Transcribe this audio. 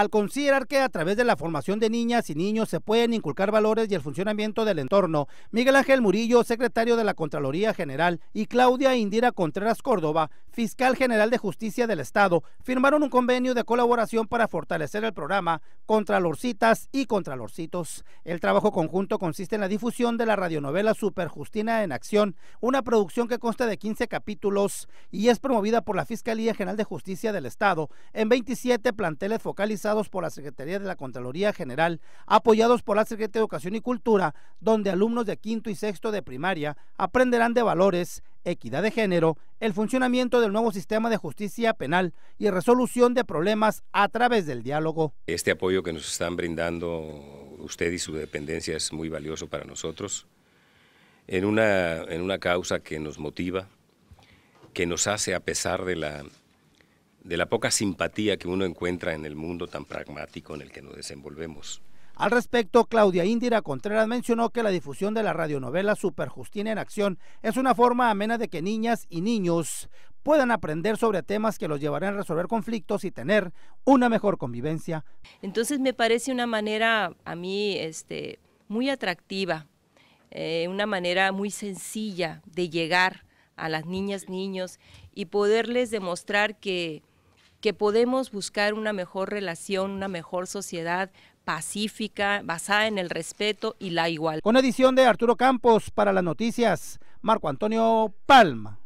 al considerar que a través de la formación de niñas y niños se pueden inculcar valores y el funcionamiento del entorno. Miguel Ángel Murillo, secretario de la Contraloría General, y Claudia Indira Contreras Córdoba, fiscal general de Justicia del Estado, firmaron un convenio de colaboración para fortalecer el programa Contralorcitas y Contralorcitos. El trabajo conjunto consiste en la difusión de la radionovela Super Justina en Acción, una producción que consta de 15 capítulos y es promovida por la Fiscalía General de Justicia del Estado en 27 planteles focalizados por la Secretaría de la Contraloría General, apoyados por la Secretaría de Educación y Cultura, donde alumnos de quinto y sexto de primaria aprenderán de valores, equidad de género, el funcionamiento del nuevo sistema de justicia penal y resolución de problemas a través del diálogo. Este apoyo que nos están brindando usted y su dependencia es muy valioso para nosotros, en una, en una causa que nos motiva, que nos hace, a pesar de la de la poca simpatía que uno encuentra en el mundo tan pragmático en el que nos desenvolvemos. Al respecto, Claudia Indira Contreras mencionó que la difusión de la radionovela Super Justina en Acción es una forma amena de que niñas y niños puedan aprender sobre temas que los llevarán a resolver conflictos y tener una mejor convivencia. Entonces me parece una manera a mí este, muy atractiva, eh, una manera muy sencilla de llegar a las niñas, niños y poderles demostrar que que podemos buscar una mejor relación, una mejor sociedad pacífica, basada en el respeto y la igualdad. Con edición de Arturo Campos para las noticias, Marco Antonio Palma.